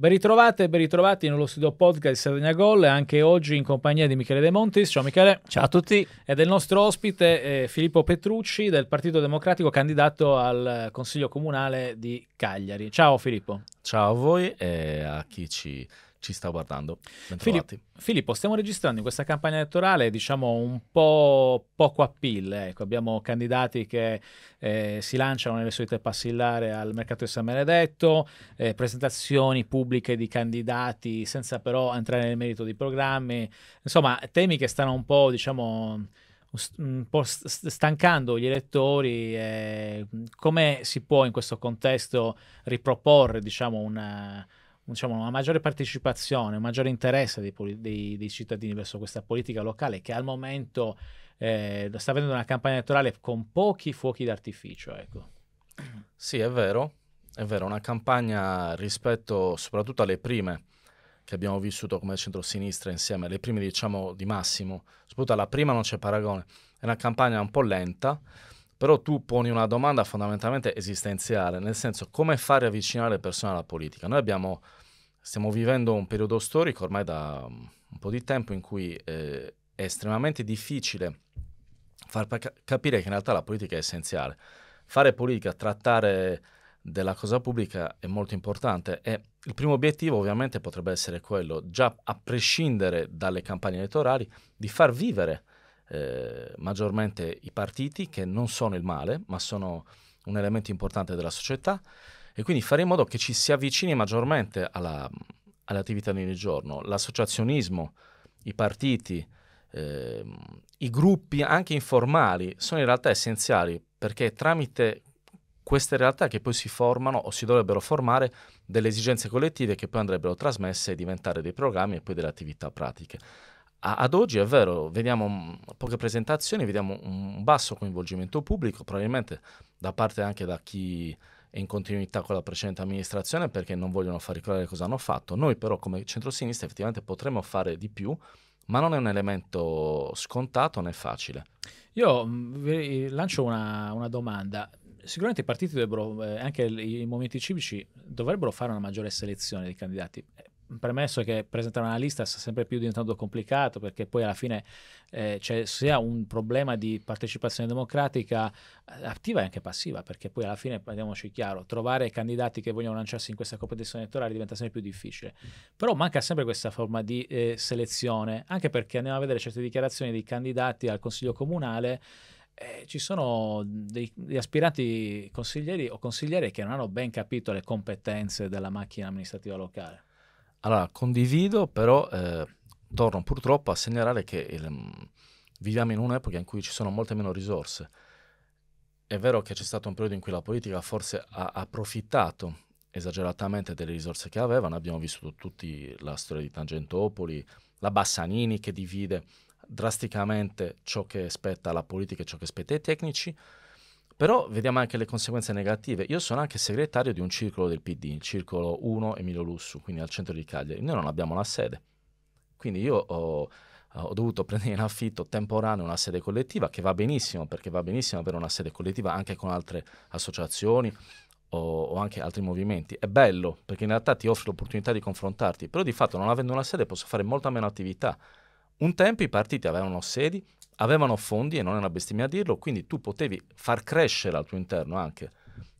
Ben ritrovate e ben ritrovati nello studio podcast di Sardegna Gol, anche oggi in compagnia di Michele De Montis. Ciao Michele. Ciao a tutti. E del nostro ospite eh, Filippo Petrucci del Partito Democratico, candidato al Consiglio Comunale di Cagliari. Ciao Filippo. Ciao a voi e a chi ci ci sta guardando. Filippo, Filippo, stiamo registrando in questa campagna elettorale, diciamo, un po' poco appeal. Ecco, abbiamo candidati che eh, si lanciano nelle solite passillare eh, al mercato di San Benedetto, eh, presentazioni pubbliche di candidati senza però entrare nel merito dei programmi. Insomma, temi che stanno un po', diciamo un po' stancando gli elettori, eh, come si può in questo contesto riproporre diciamo, una, diciamo, una maggiore partecipazione, un maggiore interesse dei, dei, dei, cittadini verso questa politica locale che al momento eh, sta avendo una campagna elettorale con pochi fuochi d'artificio. Ecco. Sì, è vero, è vero, una campagna rispetto soprattutto alle prime che abbiamo vissuto come centro-sinistra insieme, le prime diciamo di massimo, soprattutto alla prima non c'è paragone, è una campagna un po' lenta, però tu poni una domanda fondamentalmente esistenziale, nel senso come fare avvicinare le persone alla politica. Noi abbiamo Stiamo vivendo un periodo storico ormai da mm, un po' di tempo in cui eh, è estremamente difficile far pa- capire che in realtà la politica è essenziale. Fare politica, trattare della cosa pubblica è molto importante e il primo obiettivo ovviamente potrebbe essere quello, già a prescindere dalle campagne elettorali, di far vivere eh, maggiormente i partiti che non sono il male, ma sono un elemento importante della società e quindi fare in modo che ci si avvicini maggiormente alla, all'attività di ogni giorno, l'associazionismo, i partiti, eh, i gruppi anche informali sono in realtà essenziali perché tramite queste realtà che poi si formano o si dovrebbero formare delle esigenze collettive che poi andrebbero trasmesse e diventare dei programmi e poi delle attività pratiche. A- ad oggi è vero, vediamo poche presentazioni, vediamo un basso coinvolgimento pubblico, probabilmente da parte anche da chi in continuità con la precedente amministrazione perché non vogliono far ricordare cosa hanno fatto. Noi però come centrosinistra effettivamente potremmo fare di più, ma non è un elemento scontato né facile. Io mm, vi lancio una, una domanda. Sicuramente i partiti dovrebbero, eh, anche i movimenti civici, dovrebbero fare una maggiore selezione dei candidati premesso che presentare una lista sta sempre più diventando complicato perché poi alla fine eh, c'è sia un problema di partecipazione democratica eh, attiva e anche passiva perché poi alla fine, parliamoci chiaro, trovare candidati che vogliono lanciarsi in questa competizione elettorale diventa sempre più difficile. Mm. Però manca sempre questa forma di eh, selezione, anche perché andiamo a vedere certe dichiarazioni dei candidati al Consiglio Comunale. Eh, ci sono degli aspiranti consiglieri o consigliere che non hanno ben capito le competenze della macchina amministrativa locale. Allora, condivido, però eh, torno purtroppo a segnalare che il, mm, viviamo in un'epoca in cui ci sono molte meno risorse. È vero che c'è stato un periodo in cui la politica forse ha approfittato esageratamente delle risorse che avevano, abbiamo vissuto tutti la storia di Tangentopoli, la Bassanini che divide drasticamente ciò che spetta alla politica e ciò che spetta ai tecnici, però vediamo anche le conseguenze negative. Io sono anche segretario di un circolo del PD, il circolo 1 Emilio Lussu, quindi al centro di Cagliari. Noi non abbiamo la sede. Quindi io ho, ho dovuto prendere in affitto temporaneo una sede collettiva, che va benissimo, perché va benissimo avere una sede collettiva anche con altre associazioni, o, o, anche altri movimenti. È bello perché in realtà ti offre l'opportunità di confrontarti, però di fatto non avendo una sede posso fare molta meno attività un tempo i partiti avevano sedi, avevano fondi e non è una bestemmia a dirlo, quindi tu potevi far crescere al tuo interno anche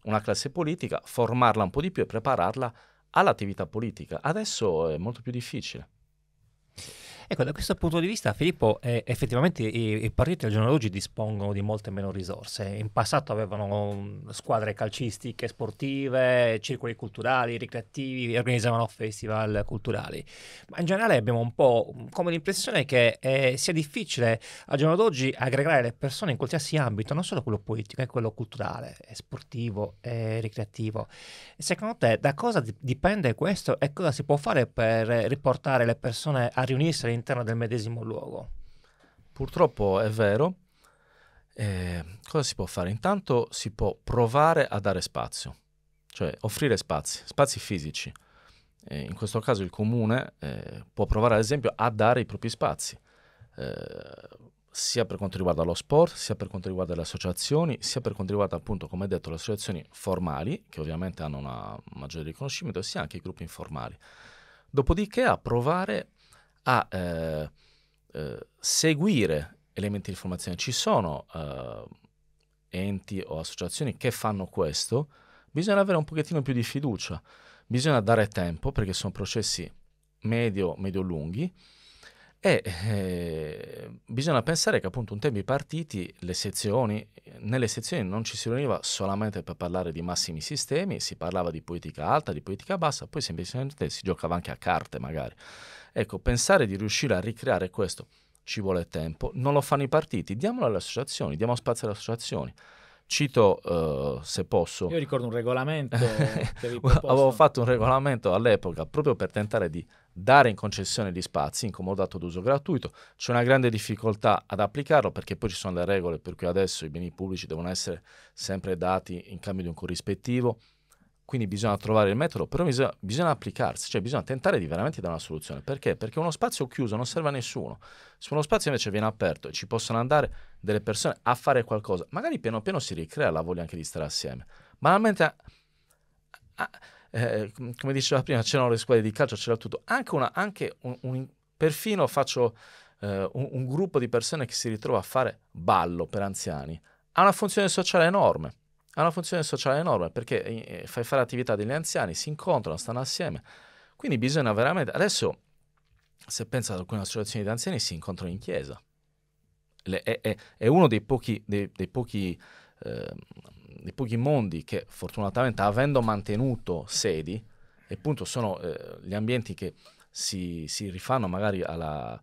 una classe politica, formarla un po' di più e prepararla all'attività politica. Adesso è molto più difficile. Ecco, da questo punto di vista, Filippo, eh, effettivamente i, i, partiti al giorno d'oggi dispongono di molte meno risorse. In passato avevano squadre calcistiche, sportive, circoli culturali, ricreativi, organizzavano festival culturali. Ma in generale abbiamo un po' come l'impressione che eh, sia difficile al giorno d'oggi aggregare le persone in qualsiasi ambito, non solo quello politico, è eh, quello culturale, è eh, sportivo, è eh, ricreativo. Secondo te da cosa dipende questo e cosa si può fare per riportare le persone a riunirsi all'interno del medesimo luogo. Purtroppo è vero. Eh, cosa si può fare? Intanto si può provare a dare spazio, cioè offrire spazi, spazi fisici. Eh, in questo caso il comune eh, può provare ad esempio a dare i propri spazi, eh, sia per quanto riguarda lo sport, sia per quanto riguarda le associazioni, sia per quanto riguarda appunto, come detto, le associazioni formali, che ovviamente hanno un maggiore riconoscimento, sia anche i gruppi informali. Dopodiché a provare a eh, eh, seguire elementi di formazione. Ci sono eh, enti o associazioni che fanno questo, bisogna avere un pochettino più di fiducia, bisogna dare tempo perché sono processi medio, medio lunghi e eh, bisogna pensare che appunto un tempo i partiti, le sezioni, nelle sezioni non ci si riuniva solamente per parlare di massimi sistemi, si parlava di politica alta, di politica bassa, poi semplicemente si giocava anche a carte magari. Ecco, pensare di riuscire a ricreare questo ci vuole tempo, non lo fanno i partiti, diamolo alle associazioni, diamo spazio alle associazioni. Cito, uh, se posso... Io ricordo un regolamento. avevo fatto un regolamento all'epoca proprio per tentare di dare in concessione gli spazi incomodato d'uso gratuito. C'è una grande difficoltà ad applicarlo perché poi ci sono le regole per cui adesso i beni pubblici devono essere sempre dati in cambio di un corrispettivo quindi bisogna trovare il metodo, però bisogna, bisogna, applicarsi, cioè bisogna tentare di veramente dare una soluzione. Perché? Perché uno spazio chiuso non serve a nessuno. Se uno spazio invece viene aperto e ci possono andare delle persone a fare qualcosa, magari piano piano si ricrea la voglia anche di stare assieme. Banalmente, a, a, eh, come diceva prima, c'erano le squadre di calcio, c'era tutto. Anche, una, anche un, un, perfino faccio eh, un, un gruppo di persone che si ritrova a fare ballo per anziani. Ha una funzione sociale enorme ha una funzione sociale enorme perché eh, fai fare attività degli anziani, si incontrano, stanno assieme. Quindi bisogna veramente... Adesso, se pensa ad alcune associazioni di anziani, si incontrano in chiesa. Le, è, è, è, uno dei pochi, dei, dei, pochi, eh, dei pochi, mondi che fortunatamente, avendo mantenuto sedi, e appunto sono eh, gli ambienti che si, si rifanno magari alla,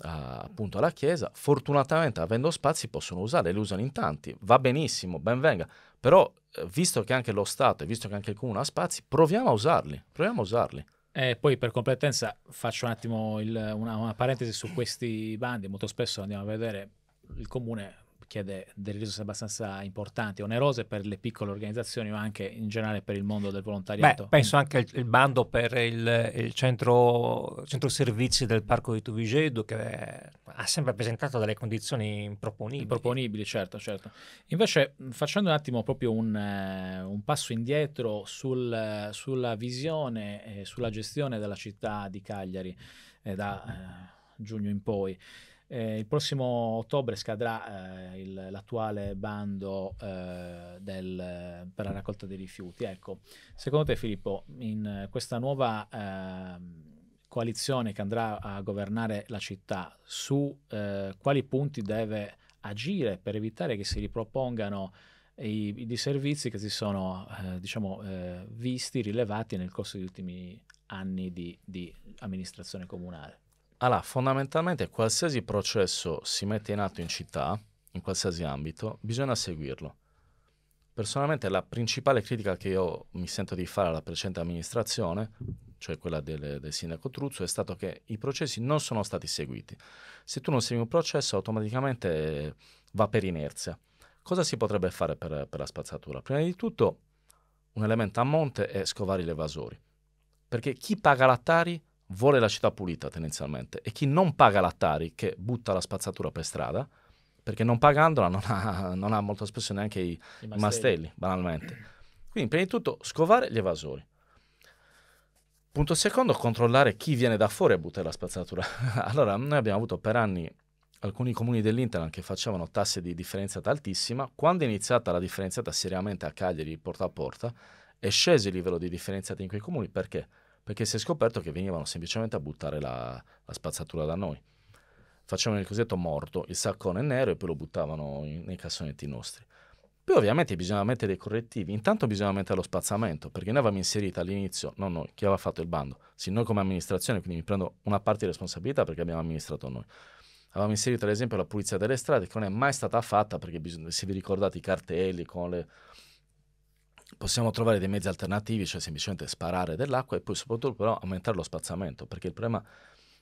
a, appunto alla chiesa, fortunatamente avendo spazi possono usare, li usano in tanti, va benissimo, ben venga però eh, visto che anche lo Stato e visto che anche il Comune ha spazi, proviamo a usarli, proviamo a usarli. E poi per competenza faccio un attimo il, una, una parentesi su questi bandi, molto spesso andiamo a vedere il comune chiede delle risorse abbastanza importanti, onerose per le piccole organizzazioni, ma anche in generale per il mondo del volontariato. Beh, penso anche al bando per il, il centro, centro, servizi del parco di Tuvigedo, che è, ha sempre presentato delle condizioni improponibili. Improponibili, certo, certo. Invece, facendo un attimo proprio un, eh, un passo indietro sul, sulla visione e sulla gestione della città di Cagliari eh, da eh, giugno in poi. Eh, il prossimo ottobre scadrà eh, il, l'attuale bando eh, del, per la raccolta dei rifiuti. Ecco, secondo te Filippo, in questa nuova ehm, coalizione che andrà a governare la città, su eh, quali punti deve agire per evitare che si ripropongano i, i disservizi che si sono eh, diciamo, eh, visti, rilevati nel corso degli ultimi anni di, di amministrazione comunale? Allora, fondamentalmente qualsiasi processo si mette in atto in città, in qualsiasi ambito, bisogna seguirlo. Personalmente la principale critica che io mi sento di fare alla precedente amministrazione, cioè quella del, del sindaco Truzzo, è stato che i processi non sono stati seguiti. Se tu non segui un processo automaticamente eh, va per inerzia. Cosa si potrebbe fare per, per la spazzatura? Prima di tutto un elemento a monte è scovare gli evasori, perché chi paga l'attari vuole la città pulita tendenzialmente e chi non paga l'attari, che butta la spazzatura per strada, perché non pagandola non ha, non ha molto spesso neanche i, I mastelli. mastelli, banalmente. Quindi prima di tutto scovare gli evasori. Punto secondo, controllare chi viene da fuori a buttare la spazzatura. allora, noi abbiamo avuto per anni alcuni comuni dell'Interland che facevano tasse di differenziata altissima. Quando è iniziata la differenziata seriamente a Cagliari, porta a porta, è sceso il livello di differenziata in quei comuni perché? perché si è scoperto che venivano semplicemente a buttare la, la spazzatura da noi. Facevano il cosiddetto morto, il saccone nero e poi lo buttavano in, nei cassonetti nostri. Poi ovviamente bisognava mettere dei correttivi, intanto bisognava mettere lo spazzamento, perché noi avevamo inserito all'inizio, non noi, chi aveva fatto il bando, sì noi come amministrazione, quindi mi prendo una parte di responsabilità perché abbiamo amministrato noi. Avevamo inserito ad esempio la pulizia delle strade che non è mai stata fatta perché bisogna, se vi ricordate i cartelli con le, possiamo trovare dei mezzi alternativi, cioè semplicemente sparare dell'acqua e poi soprattutto però aumentare lo spazzamento, perché il problema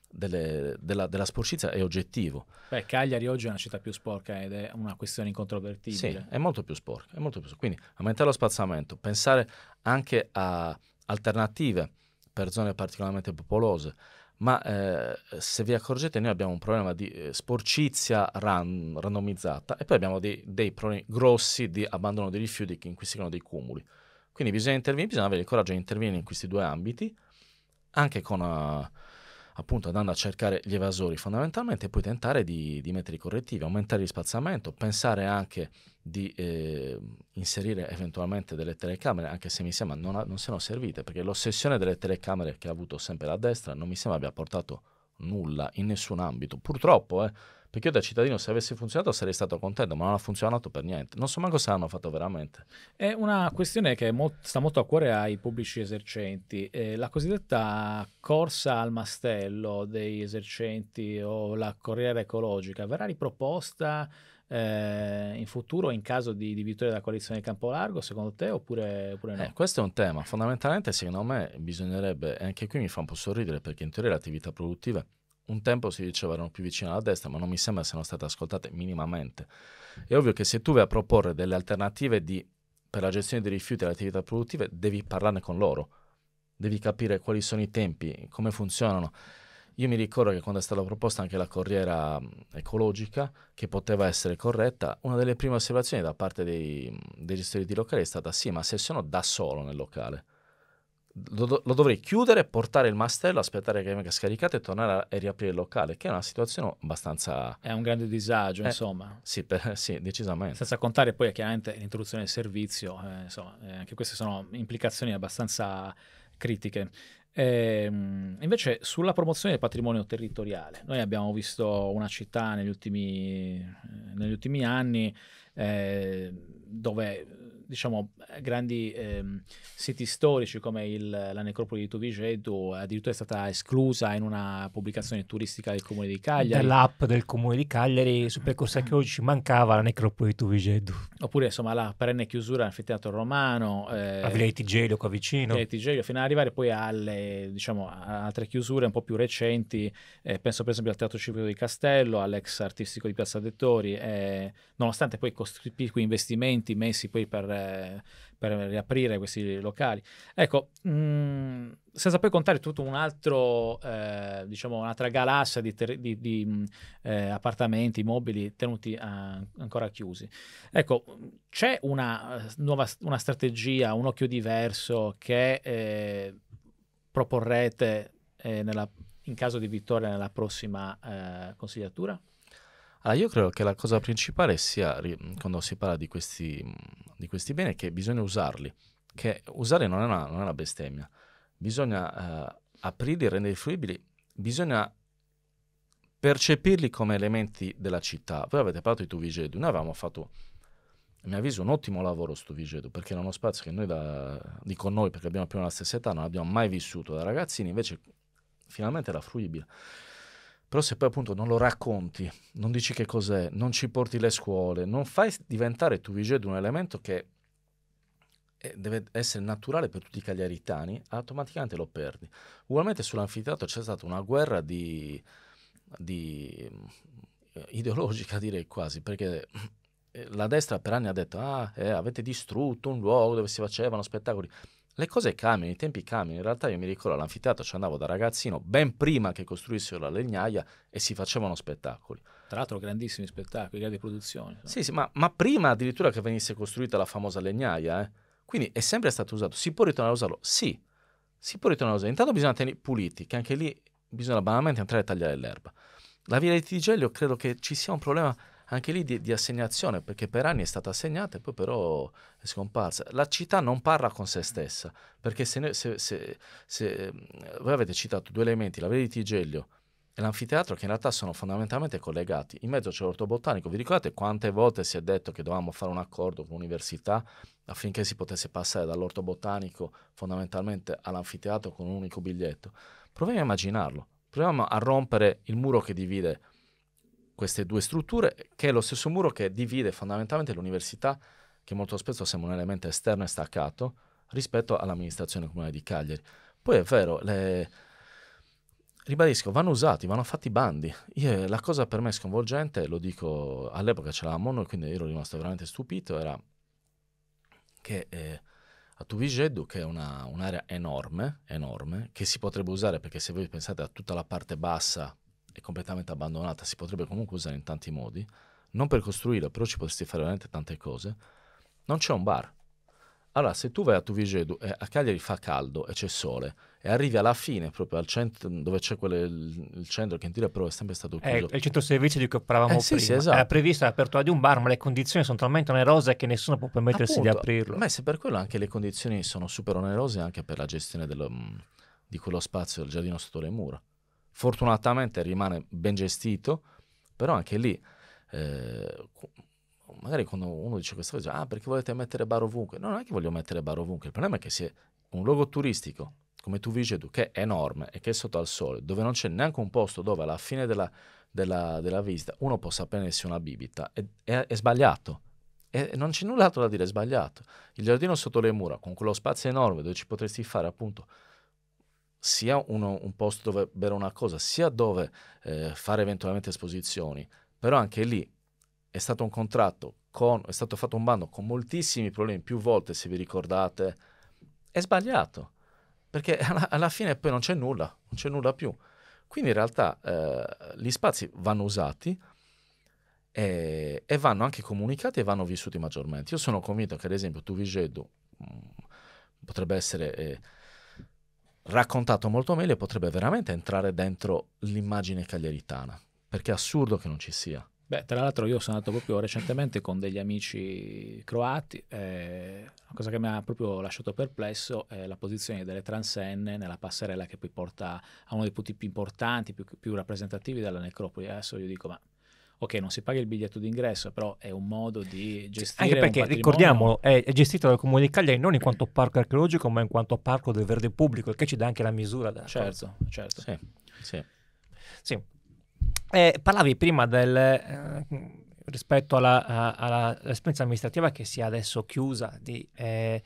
delle, della, della, sporcizia è oggettivo. Beh, Cagliari oggi è una città più sporca ed è una questione incontrovertibile. Sì, è molto più sporca. Molto più sporca. Quindi aumentare lo spazzamento, pensare anche a alternative per zone particolarmente popolose, ma eh, se vi accorgete noi abbiamo un problema di eh, sporcizia ran- randomizzata e poi abbiamo dei, dei, problemi grossi di abbandono dei rifiuti in cui si creano dei cumuli. Quindi bisogna, bisogna avere il coraggio di intervenire in questi due ambiti, anche con... Uh, appunto andando a cercare gli evasori fondamentalmente e poi tentare di, di mettere i correttivi, aumentare il spazzamento, pensare anche di eh, inserire eventualmente delle telecamere, anche se mi sembra non, ha, non siano servite, perché l'ossessione delle telecamere che ha avuto sempre la destra non mi sembra abbia portato nulla in nessun ambito, purtroppo, eh perché io da cittadino, se avessi funzionato, sarei stato contento, ma non ha funzionato per niente. Non so manco se l'hanno fatto veramente. È una questione che mo- sta molto a cuore ai pubblici esercenti. Eh, la cosiddetta corsa al mastello degli esercenti o la corriera ecologica verrà riproposta eh, in futuro in caso di, di, vittoria della coalizione di campo largo, secondo te, oppure, oppure no? Eh, questo è un tema. Fondamentalmente, secondo me, bisognerebbe, e anche qui mi fa un po' sorridere perché in teoria l'attività produttiva un tempo si diceva erano più vicine alla destra, ma non mi sembra siano state ascoltate minimamente. È ovvio che se tu vai a proporre delle alternative di, per la gestione dei rifiuti e alle attività produttive, devi parlarne con loro, devi capire quali sono i tempi, come funzionano. Io mi ricordo che quando è stata proposta anche la corriera ecologica, che poteva essere corretta, una delle prime osservazioni da parte dei, dei gestori di locali è stata sì, ma se sono da solo nel locale, lo, lo, dovrei chiudere, portare il mastello, aspettare che venga scaricato e tornare a, e riaprire il locale, che è una situazione abbastanza... È un grande disagio, eh, insomma. Sì, per, sì, decisamente. Senza contare poi chiaramente l'introduzione del servizio, eh, insomma, eh, anche queste sono implicazioni abbastanza critiche. Ehm, invece sulla promozione del patrimonio territoriale, noi abbiamo visto una città negli ultimi, eh, negli ultimi anni eh, dove diciamo, grandi ehm, siti storici come il, la necropoli di Tovigedo, addirittura è stata esclusa in una pubblicazione turistica del comune di Cagliari. Dall'app del comune di Cagliari eh, su eh. che oggi ci mancava la necropoli di Tovigedo. Oppure insomma la perenne chiusura dell'anfiteatro romano. Eh, a Villa Tigelio qua vicino. Villa Tigelio, fino ad arrivare poi alle diciamo, altre chiusure un po' più recenti, eh, penso per esempio al Teatro Civico di Castello, all'ex artistico di Piazza Dettori, eh, nonostante poi cospicui investimenti messi poi per per, riaprire questi locali. Ecco, mh, mm, senza poi contare tutto un altro, eh, diciamo, un'altra galassia di, ter- di, di mm, eh, appartamenti, mobili tenuti eh, ancora chiusi. Ecco, c'è una eh, nuova una strategia, un occhio diverso che eh, proporrete eh, nella, in caso di vittoria nella prossima consigliatura? Allora, ah, io credo che la cosa principale sia, quando si parla di questi, di questi beni, è che bisogna usarli, che usare non è una, non è una bestemmia, bisogna eh, aprirli, renderli fruibili, bisogna percepirli come elementi della città. Voi avete parlato di Tuvigedu, noi avevamo fatto, a mio avviso, un ottimo lavoro su Tuvigedu, perché era uno spazio che noi, da, dico noi perché abbiamo più o meno la stessa età, non abbiamo mai vissuto da ragazzini, invece finalmente era fruibile. Però se poi appunto non lo racconti, non dici che cos'è, non ci porti le scuole, non fai diventare tu Viged un elemento che eh, deve essere naturale per tutti i cagliaritani, automaticamente lo perdi. Ugualmente sull'anfiteatro c'è stata una guerra di, di, eh, ideologica, direi quasi, perché eh, la destra per anni ha detto ah, eh, avete distrutto un luogo dove si facevano spettacoli le cose cambiano, i tempi cambiano. In realtà io mi ricordo all'anfiteatro ci andavo da ragazzino ben prima che costruissero la legnaia e si facevano spettacoli. Tra l'altro grandissimi spettacoli, grandi produzioni. Sì, sì, ma, ma prima addirittura che venisse costruita la famosa legnaia. Eh? Quindi è sempre stato usato. Si può ritornare a usarlo? Sì, si può ritornare a usarlo. Intanto bisogna tenere puliti, che anche lì bisogna banalmente entrare e tagliare l'erba. La via di Tigelio credo che ci sia un problema anche lì di, di, assegnazione, perché per anni è stata assegnata e poi però è scomparsa. La città non parla con se stessa, perché se, noi, se, se, se mm, voi avete citato due elementi, la via di Tigelio e l'anfiteatro, che in realtà sono fondamentalmente collegati. In mezzo c'è l'orto botanico, vi ricordate quante volte si è detto che dovevamo fare un accordo con l'università affinché si potesse passare dall'orto botanico fondamentalmente all'anfiteatro con un unico biglietto? Proviamo a immaginarlo, proviamo a rompere il muro che divide queste due strutture, che è lo stesso muro che divide fondamentalmente l'università, che molto spesso sembra un elemento esterno e staccato, rispetto all'amministrazione comunale di Cagliari. Poi è vero, le... ribadisco, vanno usati, vanno fatti bandi. Io, eh, la cosa per me sconvolgente, lo dico, all'epoca ce l'avevamo noi, quindi ero rimasto veramente stupito, era che eh, a Tuvigeddu, che è una, un'area enorme, enorme, che si potrebbe usare perché se voi pensate a tutta la parte bassa è completamente abbandonata, si potrebbe comunque usare in tanti modi, non per costruire, però ci potresti fare veramente tante cose, non c'è un bar. Allora, se tu vai a Tuvigedu e a Cagliari fa caldo e c'è sole e arrivi alla fine, proprio al centro, dove c'è quelle, il centro che in teoria però è sempre stato eh, chiuso. È il centro servizio di cui parlavamo eh, prima. Sì, esatto. Era prevista l'apertura di un bar, ma le condizioni sono talmente onerose che nessuno può permettersi Appunto, di aprirlo. Ma se per quello anche le condizioni sono super onerose anche per la gestione dello, mm, di quello spazio del giardino sotto le mura fortunatamente rimane ben gestito, però anche lì, eh, magari quando uno dice questa cosa, ah perché volete mettere bar ovunque? No, non è che voglio mettere bar ovunque, il problema è che se un luogo turistico come tu dici che è enorme e che è sotto al sole, dove non c'è neanche un posto dove alla fine della, della, della visita uno possa prendersi una bibita, è, è, è sbagliato. E non c'è null'altro da dire, è sbagliato. Il giardino sotto le mura, con quello spazio enorme dove ci potresti fare appunto sia uno, un posto dove bere una cosa, sia dove eh, fare eventualmente esposizioni, però anche lì è stato un contratto, con, è stato fatto un bando con moltissimi problemi, più volte se vi ricordate, è sbagliato, perché alla, alla fine poi non c'è nulla, non c'è nulla più. Quindi in realtà eh, gli spazi vanno usati e, e, vanno anche comunicati e vanno vissuti maggiormente. Io sono convinto che ad esempio Tuvigeddu mm, potrebbe essere... Eh, raccontato molto meglio potrebbe veramente entrare dentro l'immagine cagliaritana, perché è assurdo che non ci sia. Beh, tra l'altro io sono andato proprio recentemente con degli amici croati, eh, la cosa che mi ha proprio lasciato perplesso è la posizione delle transenne nella passerella che poi porta a uno dei punti più importanti, più, più rappresentativi della necropoli. Adesso io dico, ma ok, non si paga il biglietto d'ingresso, però è un modo di gestire. Anche perché ricordiamolo, è gestito dal Comune di Cagliari non in quanto eh. parco archeologico, ma in quanto parco del verde pubblico, il che ci dà anche la misura. Della certo, cosa. certo. Sì, sì. sì. Eh, parlavi prima del. Eh, rispetto all'esperienza amministrativa che si è adesso chiusa di eh,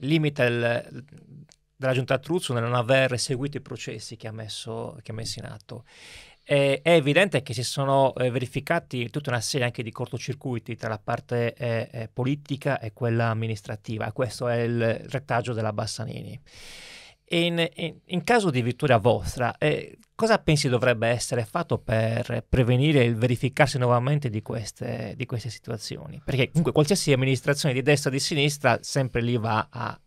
limite il, della giunta Truzzo nel non aver seguito i processi che ha messo, che ha messo in atto è evidente che si sono eh, verificati tutta una serie anche di cortocircuiti tra la parte eh, eh politica e quella amministrativa. Questo è il retaggio della Bassanini. In, in, in, caso di vittoria vostra, eh, cosa pensi dovrebbe essere fatto per prevenire il verificarsi nuovamente di queste, di queste situazioni? Perché comunque qualsiasi amministrazione di destra o di sinistra sempre lì va a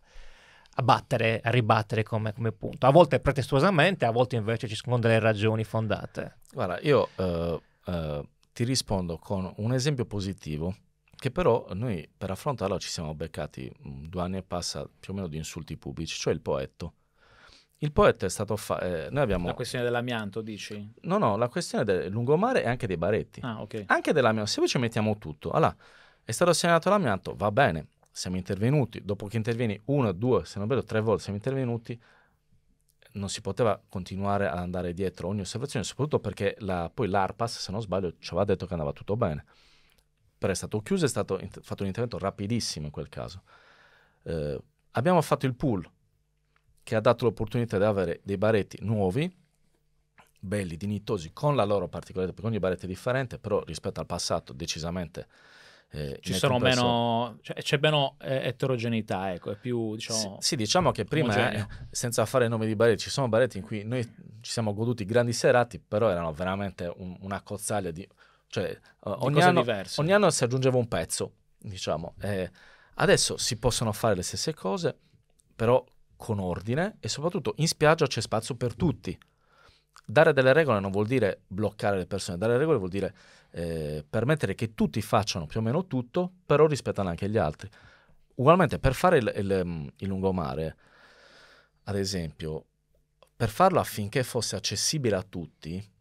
a battere, a ribattere come, come, punto. A volte pretestuosamente, a volte invece ci sono delle ragioni fondate. Guarda, io uh, uh, ti rispondo con un esempio positivo che però noi per affrontarlo ci siamo beccati mm, due anni e passa più o meno di insulti pubblici, cioè il poetto. Il poeta è stato fa- eh, noi abbiamo... La questione dell'amianto, dici? No, no, la questione del lungomare e anche dei baretti. Ah, ok. Anche dell'amianto, se poi ci mettiamo tutto. Allora, è stato assegnato l'amianto, va bene siamo intervenuti, dopo che intervieni una, due, se non vedo tre volte siamo intervenuti, non si poteva continuare ad andare dietro ogni osservazione, soprattutto perché la, poi l'ARPAS, se non sbaglio, ci aveva detto che andava tutto bene. Però è stato chiuso, è stato int- fatto un intervento rapidissimo in quel caso. Eh, abbiamo fatto il pool che ha dato l'opportunità di avere dei baretti nuovi, belli, dignitosi, con la loro particolarità, perché ogni barretto è differente, però rispetto al passato decisamente eh, Ci sono meno, cioè, c'è meno eh, eterogeneità, ecco, è più diciamo... Sì, sì diciamo che prima, eh, senza fare nomi di baretti, ci sono baretti in cui noi ci siamo goduti grandi serati, però erano veramente un, una cozzaglia di... Cioè, uh, ogni, anno, ogni, anno, si aggiungeva un pezzo, diciamo. Eh, adesso si possono fare le stesse cose, però con ordine e soprattutto in spiaggia c'è spazio per tutti dare delle regole non vuol dire bloccare le persone, dare regole vuol dire eh, permettere che tutti facciano più o meno tutto, però rispettano anche gli altri. Ugualmente, per fare il, il, mm, il lungomare, ad esempio, per farlo affinché fosse accessibile a tutti,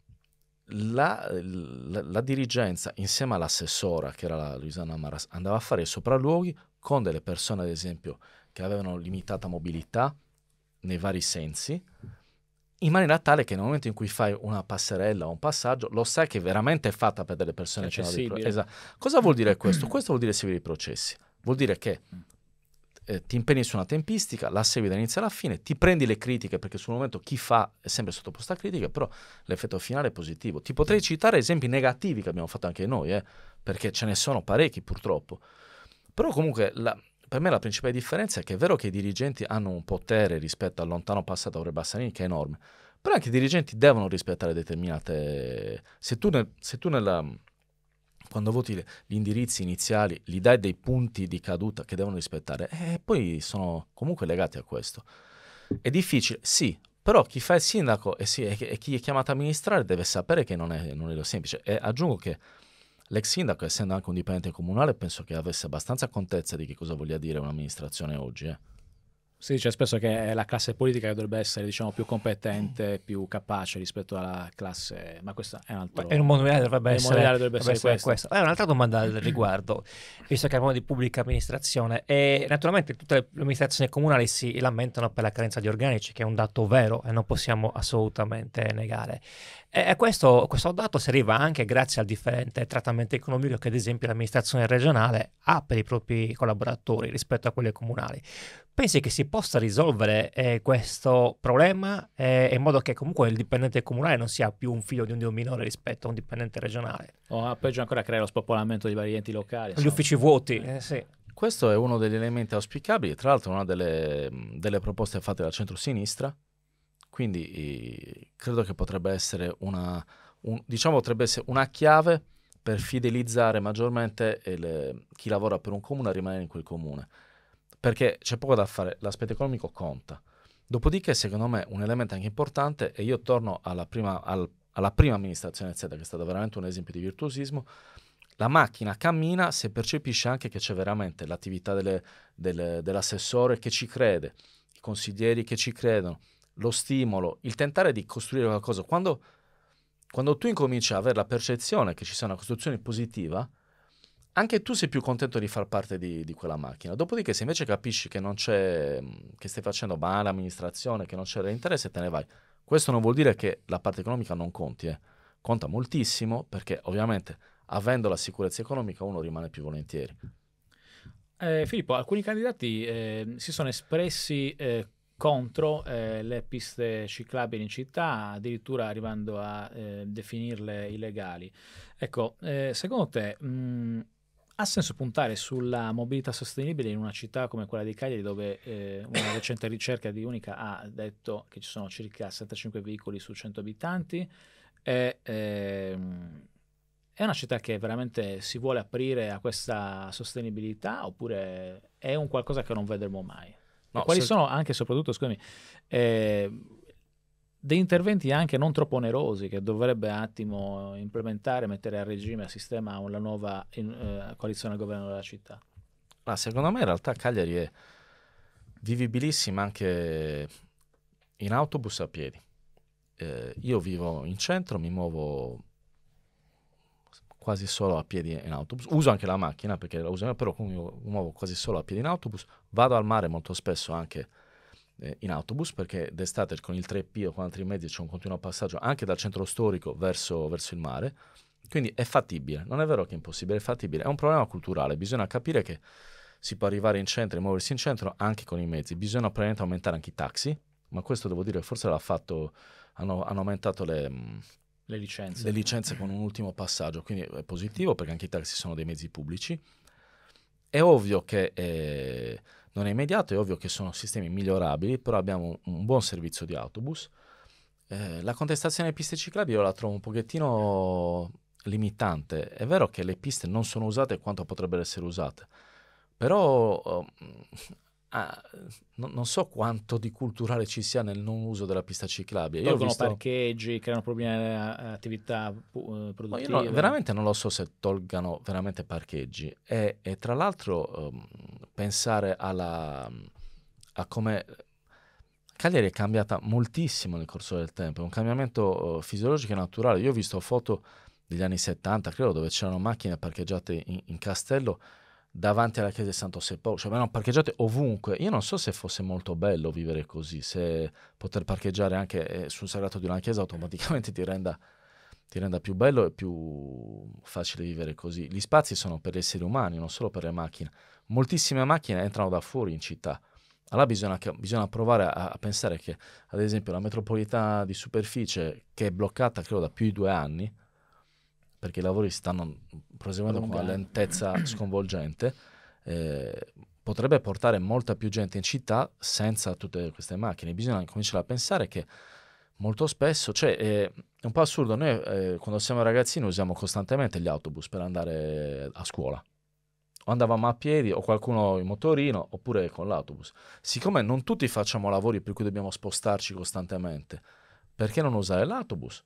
la, la, la, dirigenza, insieme all'assessora, che era la Luisana Maras, andava a fare i sopralluoghi con delle persone, ad esempio, che avevano limitata mobilità nei vari sensi, in maniera tale che nel momento in cui fai una passerella o un passaggio, lo sai che veramente è fatta per delle persone che hanno pro- esatto. Cosa vuol dire mm. questo? Questo vuol dire seguire i processi. Vuol dire che mm. eh, ti impegni su una tempistica, la segui dall'inizio alla fine, ti prendi le critiche perché sul momento chi fa è sempre sottoposto a critiche, però l'effetto finale è positivo. Ti potrei citare esempi negativi che abbiamo fatto anche noi, eh, perché ce ne sono parecchi purtroppo. Però comunque la, per me la principale differenza è che è vero che i dirigenti hanno un potere rispetto al lontano passato Aure Bassanini che è enorme, però anche i dirigenti devono rispettare determinate... Se tu, nel, se tu nella, quando voti gli indirizzi iniziali gli dai dei punti di caduta che devono rispettare e eh, poi sono comunque legati a questo. È difficile, sì, però chi fa il sindaco e, sì, e, chi è chiamato a amministrare deve sapere che non è, non è semplice. E aggiungo che L'ex sindaco, essendo anche un dipendente comunale, penso che avesse abbastanza contezza di che cosa voglia dire un'amministrazione oggi. Eh. Si cioè, dice spesso che è la classe politica che dovrebbe essere diciamo, più competente, più capace rispetto alla classe, ma questo è un altro... Beh, in un mondo reale dovrebbe, essere, essere, essere questo. questo. Eh, un'altra domanda al riguardo, visto che parliamo di pubblica amministrazione, e naturalmente tutte le amministrazioni comunali si lamentano per la carenza di organici, che è un dato vero e non possiamo assolutamente negare. E questo, questo, dato si arriva anche grazie al differente trattamento economico che ad esempio l'amministrazione regionale ha per i propri collaboratori rispetto a quelli comunali. Pensi che si possa risolvere eh, questo problema eh, in modo che comunque il dipendente comunale non sia più un figlio di un, dio minore rispetto a un dipendente regionale? O oh, peggio ancora creare lo spopolamento di vari enti locali. Gli insomma. uffici vuoti, eh, eh, sì. Questo è uno degli elementi auspicabili, tra l'altro una delle, delle proposte fatte dal centro-sinistra, quindi eh, credo che potrebbe essere una, un, diciamo, potrebbe essere una chiave per fidelizzare maggiormente il, chi lavora per un comune a rimanere in quel comune. Perché c'è poco da fare, l'aspetto economico conta. Dopodiché, secondo me, un elemento anche importante, e io torno alla prima, al, alla prima amministrazione Z, che è stata veramente un esempio di virtuosismo, la macchina cammina se percepisce anche che c'è veramente l'attività dell'assessore che ci crede, i consiglieri che ci credono, lo stimolo, il tentare di costruire qualcosa, quando, quando tu incominci ad avere la percezione che ci sia una costruzione positiva, anche tu sei più contento di far parte di, di, quella macchina. Dopodiché, se invece capisci che non c'è, che stai facendo male amministrazione, che non c'è l'interesse, te ne vai. Questo non vuol dire che la parte economica non conti, eh. conta moltissimo perché ovviamente avendo la sicurezza economica uno rimane più volentieri. Eh, Filippo, alcuni candidati eh, si sono espressi eh, contro eh, le piste ciclabili in città, addirittura arrivando a eh, definirle illegali. Ecco, eh, secondo te mh, mm, ha senso puntare sulla mobilità sostenibile in una città come quella di Cagliari, dove eh, una recente ricerca di Unica ha detto che ci sono circa 75 veicoli su 100 abitanti? E, ehm, è una città che veramente si vuole aprire a questa sostenibilità oppure è un qualcosa che non vedremo mai? No, quali se... sono anche e soprattutto, scusami, eh, dei interventi anche non troppo onerosi che dovrebbe un attimo implementare, mettere a regime, a sistema la nuova in, eh, coalizione al governo della città? Ah, secondo me in realtà Cagliari è vivibilissima anche in autobus a piedi. Eh, io vivo in centro, mi muovo quasi solo a piedi in autobus. Uso anche la macchina perché la uso, però comunque mi muovo quasi solo a piedi in autobus. Vado al mare molto spesso anche eh, in autobus perché d'estate con il 3P o con altri mezzi c'è un continuo passaggio anche dal centro storico verso, verso il mare. Quindi è fattibile, non è vero che è impossibile, è fattibile, è un problema culturale, bisogna capire che si può arrivare in centro e muoversi in centro anche con i mezzi, bisogna probabilmente aumentare anche i taxi, ma questo devo dire forse l'ha fatto, hanno, hanno aumentato le, le licenze. Le licenze con un ultimo passaggio, quindi è positivo perché anche i taxi sono dei mezzi pubblici. È ovvio che eh, non è immediato, è ovvio che sono sistemi migliorabili, però abbiamo un, buon servizio di autobus. Eh, la contestazione delle piste ciclabili io la trovo un pochettino limitante. È vero che le piste non sono usate quanto potrebbero essere usate, però oh, Ah, no, non so quanto di culturale ci sia nel non uso della pista ciclabile. Tolgono visto... parcheggi, creano problemi alle attività uh, produttive. No, veramente non lo so se tolgano veramente parcheggi. E, e tra l'altro um, pensare alla, a come Cagliari è cambiata moltissimo nel corso del tempo, è un cambiamento uh, fisiologico e naturale. Io ho visto foto degli anni 70, credo, dove c'erano macchine parcheggiate in, in castello davanti alla chiesa di Santo Sepolcro, cioè erano parcheggiate ovunque. Io non so se fosse molto bello vivere così, se poter parcheggiare anche eh, sul sagrato di una chiesa automaticamente ti renda, ti renda, più bello e più facile vivere così. Gli spazi sono per gli esseri umani, non solo per le macchine. Moltissime macchine entrano da fuori in città. Allora bisogna, bisogna provare a, a, pensare che, ad esempio, la metropolitana di superficie, che è bloccata credo da più di due anni, perché i lavori stanno proseguendo con una eh. lentezza sconvolgente, eh, potrebbe portare molta più gente in città senza tutte queste macchine. Bisogna cominciare a pensare che molto spesso, cioè eh, è un po' assurdo, noi eh, quando siamo ragazzini usiamo costantemente gli autobus per andare a scuola. O andavamo a piedi o qualcuno in motorino oppure con l'autobus. Siccome non tutti facciamo lavori per cui dobbiamo spostarci costantemente, perché non usare l'autobus?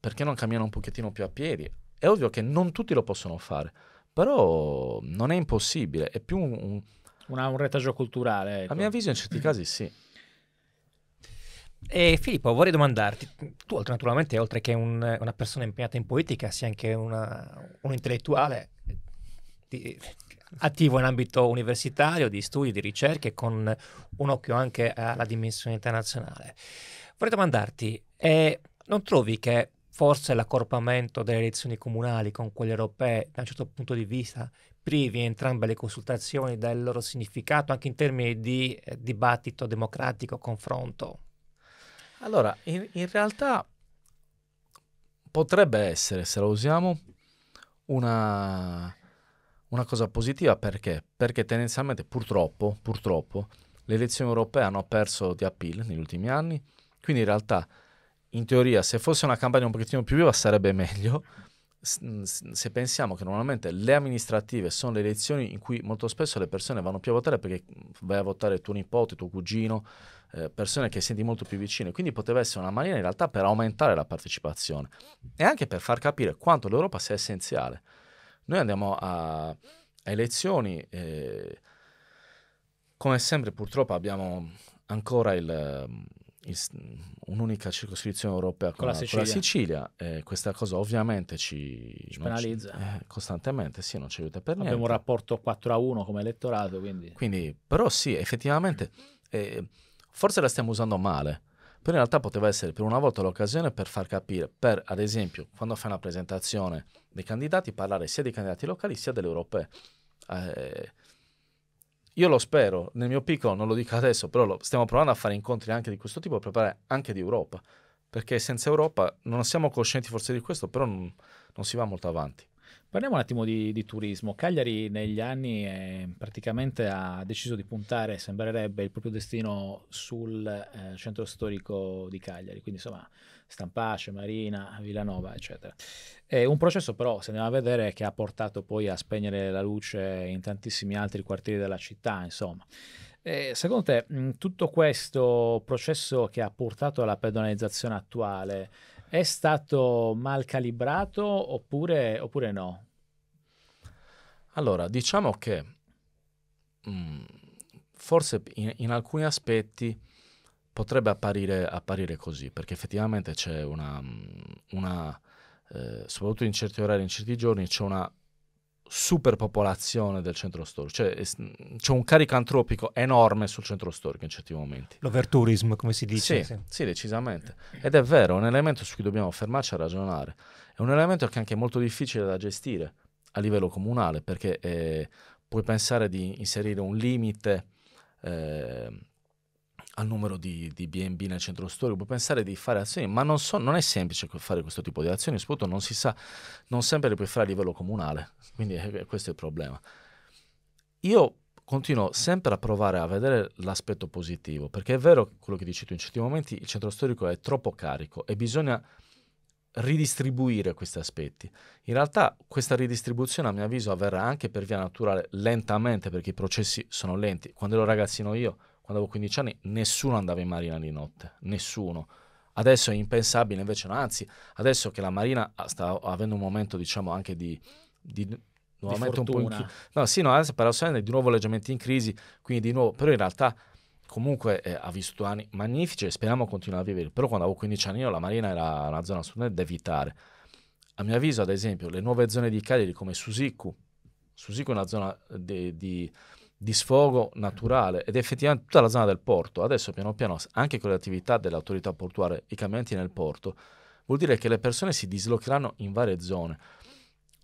perché non camminano un pochettino più a piedi? È ovvio che non tutti lo possono fare, però non è impossibile, è più un... Una, un retaggio culturale. Ecco. A mio avviso in certi casi sì. E Filippo, vorrei domandarti, tu oltre naturalmente, oltre che un, una persona impegnata in politica, sei anche una, un intellettuale di, attivo in ambito universitario, di studi, di ricerche, con un occhio anche alla dimensione internazionale. Vorrei domandarti, eh, non trovi che Forse l'accorpamento delle elezioni comunali con quelle europee, da un certo punto di vista, privi entrambe le consultazioni del loro significato, anche in termini di eh, dibattito democratico, confronto? Allora, in, in realtà potrebbe essere, se lo usiamo, una, una cosa positiva perché? Perché tendenzialmente purtroppo, purtroppo, le elezioni europee hanno perso di appeal negli ultimi anni, quindi in realtà in teoria, se fosse una campagna un pochettino più viva sarebbe meglio. Se pensiamo che normalmente le amministrative sono le elezioni in cui molto spesso le persone vanno più a votare perché vai a votare tuo nipote, tuo cugino, eh, persone che senti molto più vicine, quindi poteva essere una maniera in realtà per aumentare la partecipazione e anche per far capire quanto l'Europa sia essenziale. Noi andiamo a, a elezioni, eh, come sempre purtroppo abbiamo ancora il un'unica circoscrizione europea con, con la Sicilia, con la Sicilia eh, questa cosa ovviamente ci, ci penalizza ci, eh, costantemente, sì, non ci aiuta per Abbiamo niente. Abbiamo un rapporto 4 a 1 come elettorato, quindi. quindi però sì, effettivamente, eh, forse la stiamo usando male, però in realtà poteva essere per una volta l'occasione per far capire, per ad esempio, quando fai una presentazione dei candidati, parlare sia dei candidati locali sia delle europee. Eh, io lo spero, nel mio piccolo non lo dico adesso, però lo, stiamo provando a fare incontri anche di questo tipo, a preparare anche di Europa, perché senza Europa non siamo coscienti forse di questo, però non, non si va molto avanti. Parliamo un attimo di, di, turismo. Cagliari negli anni eh, praticamente ha deciso di puntare, sembrerebbe, il proprio destino sul eh, centro storico di Cagliari, quindi insomma Stampace, Marina, Villanova, eccetera. È un processo però, se andiamo a vedere, che ha portato poi a spegnere la luce in tantissimi altri quartieri della città, insomma. E secondo te mh, tutto questo processo che ha portato alla pedonalizzazione attuale è stato mal calibrato oppure, oppure no? Allora, diciamo che mh, mm, forse in, in, alcuni aspetti potrebbe apparire, apparire così, perché effettivamente c'è una, mm, una eh, soprattutto in certi orari, in certi giorni, c'è una superpopolazione del centro storico, cioè c'è un carico antropico enorme sul centro storico in certi momenti. L'overtourism, come si dice. Sì, sì, sì. decisamente. Ed è vero, è un elemento su cui dobbiamo fermarci a ragionare. È un elemento che è anche molto difficile da gestire a livello comunale, perché eh, puoi pensare di inserire un limite eh, al numero di, di BNB nel centro storico, può pensare di fare azioni, ma non, so, non è semplice fare questo tipo di azioni, soprattutto non si sa, non sempre le puoi fare a livello comunale, quindi eh, questo è il problema. Io continuo sempre a provare a vedere l'aspetto positivo, perché è vero quello che dici tu, in certi momenti il centro storico è troppo carico e bisogna ridistribuire questi aspetti. In realtà questa ridistribuzione a mio avviso avverrà anche per via naturale lentamente perché i processi sono lenti. Quando ero ragazzino io quando avevo 15 anni nessuno andava in marina di notte, nessuno. Adesso è impensabile, invece no, anzi, adesso che la marina sta avendo un momento, diciamo, anche di, di nuovamente di un po' in crisi. No, sì, no, adesso per la di nuovo leggermente in crisi, quindi di nuovo, però in realtà comunque eh, ha vissuto anni magnifici e speriamo continuare a vivere. Però quando avevo 15 anni io la marina era una zona assolutamente da evitare. A mio avviso, ad esempio, le nuove zone di Cagliari come Susiku, Susiku è una zona eh, di, di di sfogo naturale ed effettivamente tutta la zona del porto, adesso piano piano anche con le attività dell'autorità portuale, i cambiamenti nel porto, vuol dire che le persone si dislocheranno in varie zone.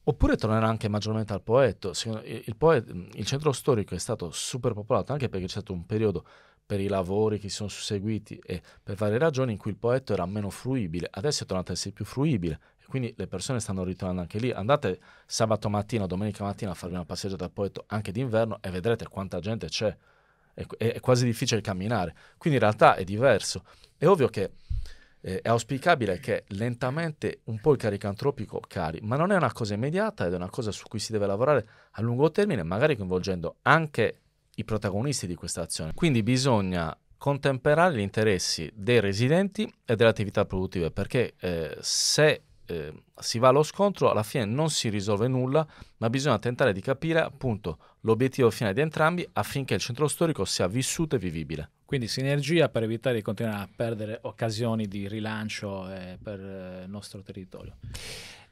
Oppure tornerà anche maggiormente al poetto. Il, poet, il centro storico è stato super popolato anche perché c'è stato un periodo per i lavori che si sono susseguiti e per varie ragioni in cui il poetto era meno fruibile. Adesso è tornato a essere più fruibile quindi le persone stanno ritornando anche lì. Andate sabato mattina o domenica mattina a farvi una passeggiata al poeto anche d'inverno e vedrete quanta gente c'è. È, è, quasi difficile camminare. Quindi in realtà è diverso. È ovvio che eh, è auspicabile che lentamente un po' il caricantropico cari, ma non è una cosa immediata ed è una cosa su cui si deve lavorare a lungo termine, magari coinvolgendo anche i protagonisti di questa azione. Quindi bisogna contemperare gli interessi dei residenti e delle attività produttive, perché eh, se eh, si va allo scontro, alla fine non si risolve nulla, ma bisogna tentare di capire appunto l'obiettivo finale di entrambi affinché il centro storico sia vissuto e vivibile. Quindi sinergia per evitare di continuare a perdere occasioni di rilancio eh, per eh, il nostro territorio.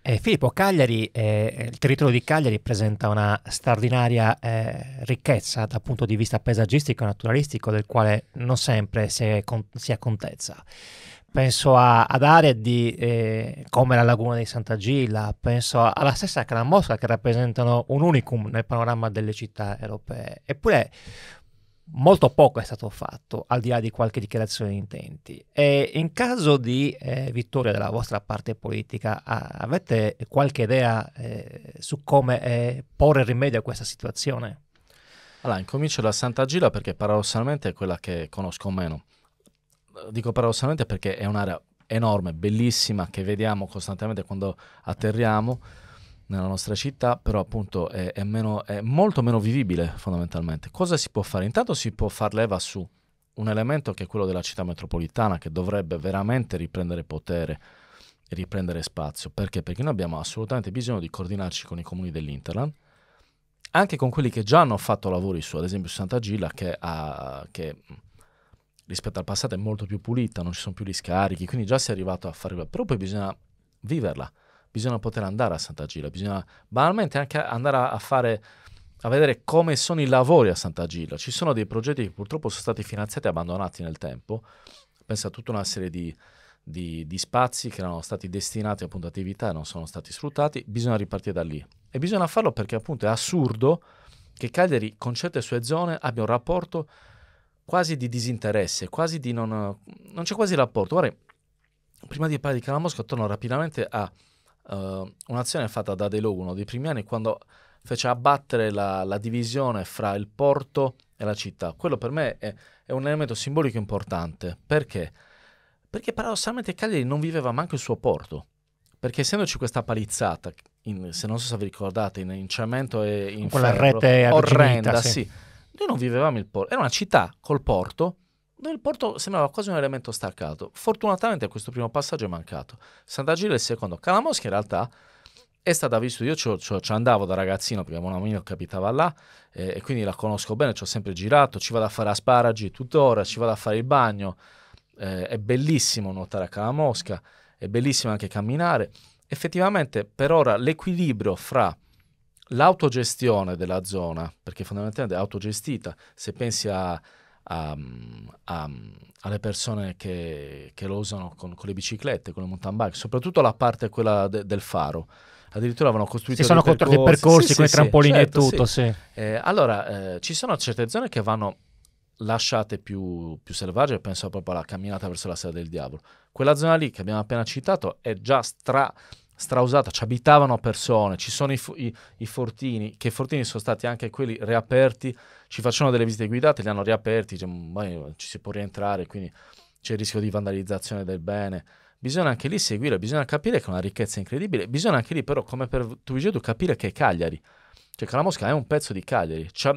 Eh, Filippo, Cagliari, eh, il territorio di Cagliari presenta una straordinaria eh, ricchezza dal punto di vista paesaggistico e naturalistico del quale non sempre si, è con- si ha contezza penso a, ad aree di, eh, come la laguna di Sant'Agilla, penso alla stessa Clamosca che rappresentano un unicum nel panorama delle città europee. Eppure molto poco è stato fatto, al di là di qualche dichiarazione di intenti. E in caso di eh, vittoria della vostra parte politica, ah, avete qualche idea eh, su come eh, porre rimedio a questa situazione? Allora, incomincio da Sant'Agilla perché paradossalmente è quella che conosco meno eh, dico paradossalmente perché è un'area enorme, bellissima, che vediamo costantemente quando atterriamo nella nostra città, però appunto è, è, meno, è molto meno vivibile fondamentalmente. Cosa si può fare? Intanto si può far leva su un elemento che è quello della città metropolitana che dovrebbe veramente riprendere potere e riprendere spazio. Perché? Perché noi abbiamo assolutamente bisogno di coordinarci con i comuni dell'Interland, anche con quelli che già hanno fatto lavori su, ad esempio Santa Gila che, ha, che rispetto al passato è molto più pulita, non ci sono più gli scarichi, quindi già si è arrivato a fare... Però poi bisogna viverla, bisogna poter andare a Sant'Agila, bisogna banalmente anche andare a, fare, a vedere come sono i lavori a Sant'Agila. Ci sono dei progetti che purtroppo sono stati finanziati e abbandonati nel tempo. Penso a tutta una serie di, di, di spazi che erano stati destinati appunto attività e non sono stati sfruttati. Bisogna ripartire da lì. E bisogna farlo perché appunto è assurdo che Cagliari con certe sue zone abbia un rapporto quasi di disinteresse, quasi di non... non c'è quasi rapporto. Guarda, prima di parlare di Calamosca torno rapidamente a uh, un'azione fatta da De Logo, uno dei primi anni, quando fece abbattere la, la, divisione fra il porto e la città. Quello per me è, è un elemento simbolico importante. Perché? Perché paradossalmente Cagliari non viveva manco il suo porto. Perché essendoci questa palizzata, in, se non so se vi ricordate, in, in cemento e in Con ferro, la rete orrenda, sì. sì noi non vivevamo il porto, era una città col porto, dove il porto sembrava quasi un elemento staccato. Fortunatamente questo primo passaggio è mancato. Sant'Agile è il secondo. Calamosca in realtà è stata vista, io ci andavo da ragazzino perché un amico capitava là eh, e quindi la conosco bene, ci ho sempre girato, ci vado a fare asparagi tuttora, ci vado a fare il bagno. Eh, è bellissimo nuotare a Calamosca, è bellissimo anche camminare. Effettivamente per ora l'equilibrio fra l'autogestione della zona, perché fondamentalmente è autogestita, se pensi a, a, a, alle persone che, che lo usano con, con, le biciclette, con le mountain bike, soprattutto la parte quella de, del faro. Addirittura avevano costruito si sono dei percorsi, dei percorsi sì, con sì, i trampolini certo, e tutto. Sì. Eh, allora, eh, ci sono certe zone che vanno lasciate più, più selvagge, penso proprio alla camminata verso la sera del diavolo. Quella zona lì che abbiamo appena citato è già stra strausata, ci abitavano persone, ci sono i, i, i, fortini, che fortini sono stati anche quelli riaperti, ci facevano delle visite guidate, li hanno riaperti, diciamo, ci si può rientrare, quindi c'è il rischio di vandalizzazione del bene. Bisogna anche lì seguire, bisogna capire che è una ricchezza incredibile, bisogna anche lì però, come per tu Tuvigedu, capire che è Cagliari, cioè che la Mosca è un pezzo di Cagliari, cioè,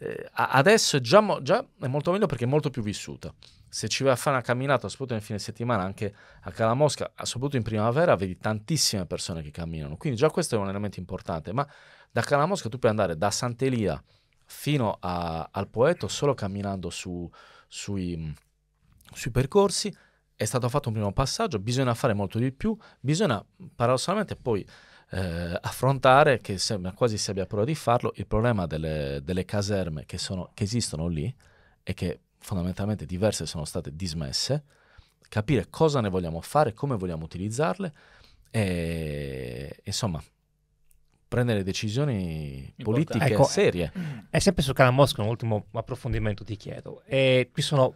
eh, adesso già, già è molto meglio perché è molto più vissuta se ci vai a fare una camminata, soprattutto nel fine settimana, anche a Calamosca, soprattutto in primavera, vedi tantissime persone che camminano. Quindi già questo è un elemento importante. Ma da Calamosca tu puoi andare da Sant'Elia fino a, al Poeto solo camminando su, sui, sui percorsi. È stato fatto un primo passaggio, bisogna fare molto di più, bisogna paradossalmente poi... Eh, affrontare, che sembra quasi si abbia paura di farlo, il problema delle, delle caserme che, sono, che esistono lì e che fondamentalmente diverse sono state dismesse, capire cosa ne vogliamo fare, come vogliamo utilizzarle e insomma prendere decisioni politiche ecco, eh, serie. E sempre su Cala Mosca un ultimo approfondimento ti chiedo. E qui sono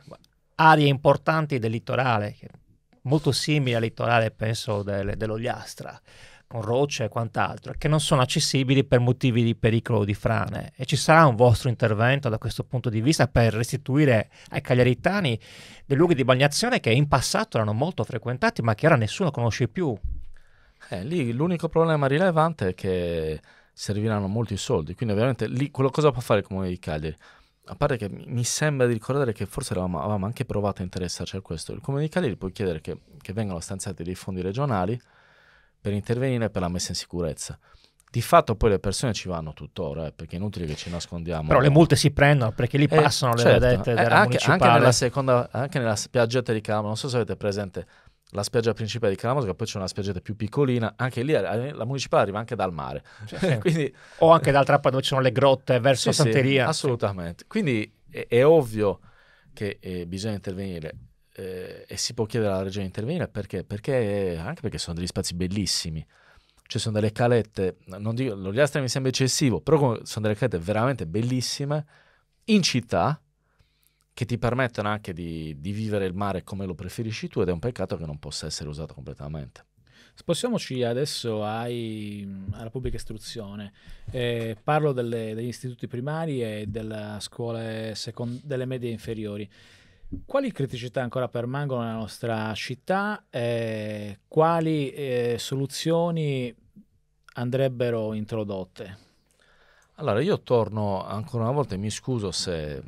aree importanti del litorale, molto simili al litorale penso del, dell'Ogliastra con rocce e quant'altro, che non sono accessibili per motivi di pericolo o di frane. E ci sarà un vostro intervento da questo punto di vista per restituire ai cagliaritani dei luoghi di bagnazione che in passato erano molto frequentati, ma che ora nessuno conosce più. Eh, lì l'unico problema rilevante è che serviranno molti soldi, quindi ovviamente lì quello cosa può fare il comune di Cagliari? a parte che mi sembra di ricordare che forse eravamo, avevamo anche provato a interessarci a questo, il Comune di Cagliari può chiedere che, che vengano stanziati dei fondi regionali per intervenire per la messa in sicurezza. Di fatto poi le persone ci vanno tuttora, eh, perché è inutile che ci nascondiamo. Però le multe si prendono perché lì eh, passano eh, le certo. vedette eh, della anche, anche nella, seconda, anche nella spiaggetta di Calamo, non so se avete presente la spiaggia principale di Calamosca, poi c'è una spiaggetta più piccolina, anche lì la municipale arriva anche dal mare. Cioè, Quindi, o anche dal trappa dove ci sono le grotte verso sì, Santeria. Sì, assolutamente. Quindi è, è ovvio che eh, bisogna intervenire eh, e si può chiedere alla regione di intervenire perché? perché? Anche perché sono degli spazi bellissimi. Ci cioè, sono delle calette, non dico, l'Ogliastra mi sembra eccessivo, però sono delle calette veramente bellissime in città che ti permettono anche di, di vivere il mare come lo preferisci tu ed è un peccato che non possa essere usato completamente. Spostiamoci adesso ai, alla pubblica istruzione. Eh, parlo delle, degli istituti primari e delle scuole second- delle medie inferiori. Quali criticità ancora permangono nella nostra città? Eh, quali eh, soluzioni andrebbero introdotte? Allora, io torno ancora una volta e mi scuso se,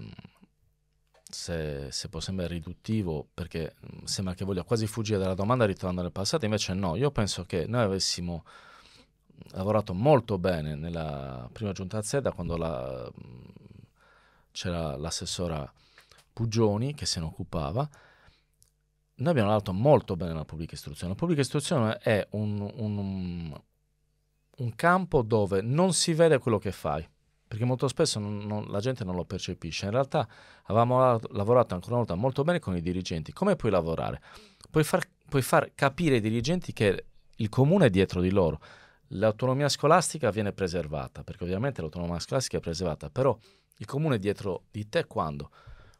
se, se può sembrare riduttivo, perché mm, sembra che voglia quasi fuggire dalla domanda ritornando al passato, invece no, io penso che noi avessimo lavorato molto bene nella prima giunta a Zedda, quando la, mm, c'era l'assessora Pugioni che se ne occupava, noi abbiamo lavorato molto bene nella pubblica istruzione. La pubblica istruzione è un, un, un campo dove non si vede quello che fai, perché molto spesso non, non, la gente non lo percepisce. In realtà avevamo lavorato ancora una volta molto bene con i dirigenti. Come puoi lavorare? Puoi far, puoi far capire ai dirigenti che il comune è dietro di loro. L'autonomia scolastica viene preservata, perché ovviamente l'autonomia scolastica è preservata, però il comune è dietro di te quando?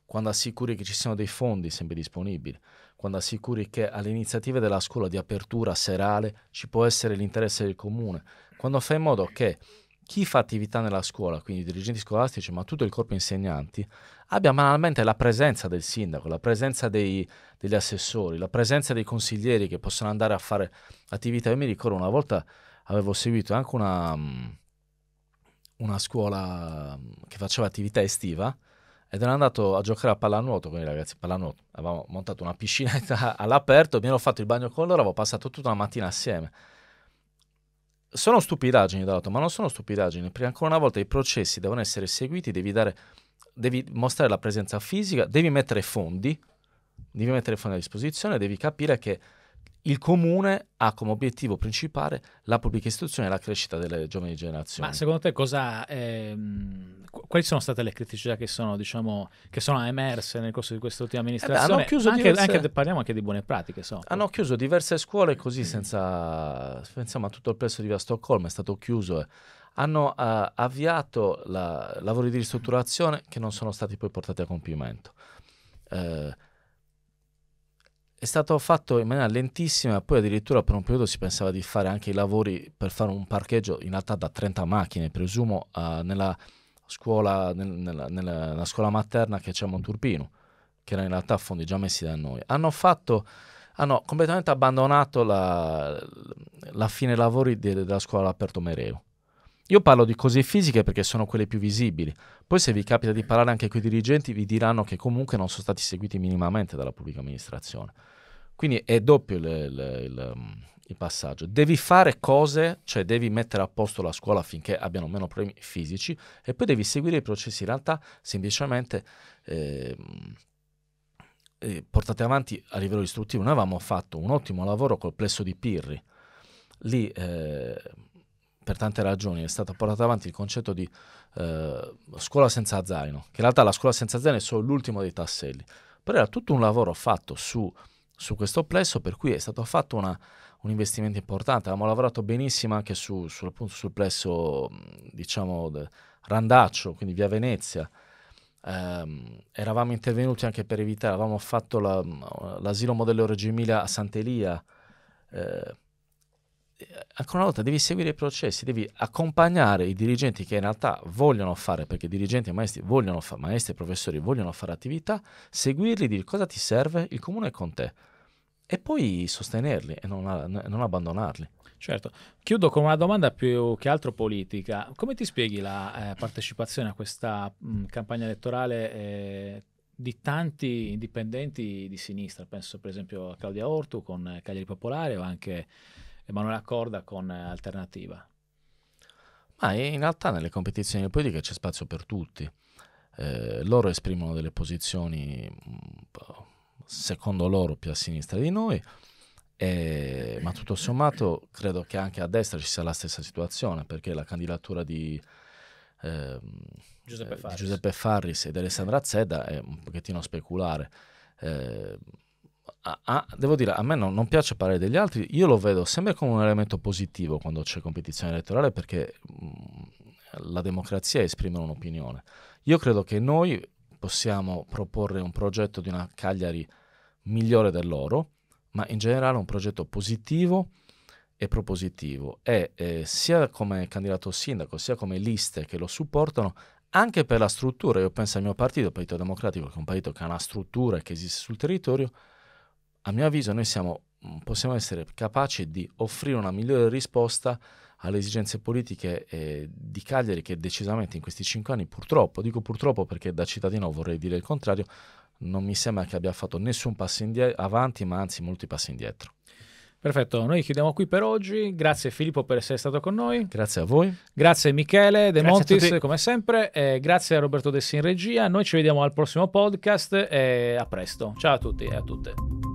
quando assicuri che ci siano dei fondi sempre disponibili, quando assicuri che alle iniziative della scuola di apertura serale ci può essere l'interesse del comune, quando fai in modo che chi fa attività nella scuola, quindi i dirigenti scolastici, ma tutto il corpo insegnanti, abbia manualmente la presenza del sindaco, la presenza dei, degli assessori, la presenza dei consiglieri che possono andare a fare attività. Io mi ricordo una volta avevo seguito anche una, una scuola che faceva attività estiva ed ero andato a giocare a pallanuoto con i ragazzi, pallanuoto. Avevamo montato una piscinetta all'aperto, mi ero fatto il bagno con loro, avevo passato tutta la mattina assieme. Sono stupidaggini dall'altro, ma non sono stupidaggini, perché ancora una volta i processi devono essere seguiti, devi, dare, devi mostrare la presenza fisica, devi mettere fondi, devi mettere fondi a disposizione, devi capire che il comune ha come obiettivo principale la pubblica istruzione e la crescita delle giovani generazioni. Ma secondo te cosa, ehm, quali sono state le criticità che sono, diciamo, che sono emerse nel corso di quest'ultima amministrazione? Eh beh, anche, diverse... anche, parliamo anche di buone pratiche. So. Hanno chiuso diverse scuole così mm. senza... Pensiamo a tutto il prezzo di Via Stoccolma, è stato chiuso. Hanno eh, avviato la, lavori di ristrutturazione che non sono stati poi portati a compimento. Eh, è stato fatto in maniera lentissima, poi addirittura per un periodo si pensava di fare anche i lavori per fare un parcheggio in realtà da 30 macchine, presumo, uh, nella, scuola, nel, nella, nella, nella scuola materna che c'è a Monturbino, che era in realtà fondi già messi da noi. Hanno fatto hanno completamente abbandonato la, la fine lavori de, della scuola Aperto Mereo. Io parlo di cose fisiche perché sono quelle più visibili. Poi se vi capita di parlare anche con i dirigenti vi diranno che comunque non sono stati seguiti minimamente dalla pubblica amministrazione. Quindi è doppio il, il, il, mm, il passaggio. Devi fare cose, cioè devi mettere a posto la scuola affinché abbiano meno problemi fisici e poi devi seguire i processi. In realtà semplicemente... Ehm, eh, portate avanti a livello istruttivo. Noi avevamo fatto un ottimo lavoro col plesso di Pirri. Lì eh, per tante ragioni è stato portato avanti il concetto di eh, scuola senza zaino, che in realtà la scuola senza zaino è solo l'ultimo dei tasselli, però era tutto un lavoro fatto su, su questo plesso per cui è stato fatto una, un investimento importante, abbiamo lavorato benissimo anche su, sul, appunto, sul plesso diciamo Randaccio, quindi via Venezia, eh, eravamo intervenuti anche per evitare, avevamo fatto la, l'asilo modello Reggio Emilia a Sant'Elia, eh, eh, ancora una volta devi seguire i processi, devi accompagnare i dirigenti che in realtà vogliono fare, perché dirigenti e maestri vogliono fare, maestri e professori vogliono fare attività, seguirli, dire cosa ti serve, il comune è con te e poi sostenerli e non, non abbandonarli. Certo, chiudo con una domanda più che altro politica. Come ti spieghi la eh, partecipazione a questa mh, mm, campagna elettorale? Eh, di tanti indipendenti di sinistra, penso per esempio a Claudia Ortu con Cagliari Popolare o anche Emanuele eh, Accorda con eh, Alternativa? Ma in realtà nelle competizioni politiche c'è spazio per tutti. Eh, loro esprimono delle posizioni, mm, secondo loro, più a sinistra di noi, e, ma tutto sommato credo che anche a destra ci sia la stessa situazione, perché la candidatura di, ehm, eh, Giuseppe, Farris. Giuseppe, Farris. ed Alessandra Zedda è un pochettino speculare. Eh, a, devo dire, a me non, non, piace parlare degli altri, io lo vedo sempre come un elemento positivo quando c'è competizione elettorale perché mh, mm, la democrazia esprime un'opinione. Io credo che noi possiamo proporre un progetto di una Cagliari migliore del loro, ma in generale un progetto positivo e propositivo e eh, sia come candidato sindaco sia come liste che lo supportano anche per la struttura, io penso al mio partito, il Partito Democratico, che è un partito che ha una struttura che esiste sul territorio, a mio avviso noi siamo, mm, possiamo essere capaci di offrire una migliore risposta alle esigenze politiche eh, di Cagliari che decisamente in questi cinque anni purtroppo, dico purtroppo perché da cittadino vorrei dire il contrario, non mi sembra che abbia fatto nessun passo avanti ma anzi molti passi indietro. Perfetto, noi chiudiamo qui per oggi. Grazie Filippo per essere stato con noi. Grazie a voi. Grazie Michele De grazie Montis come sempre. Eh, grazie a Roberto Dessi in regia. Noi ci vediamo al prossimo podcast e a presto. Ciao a tutti e a tutte.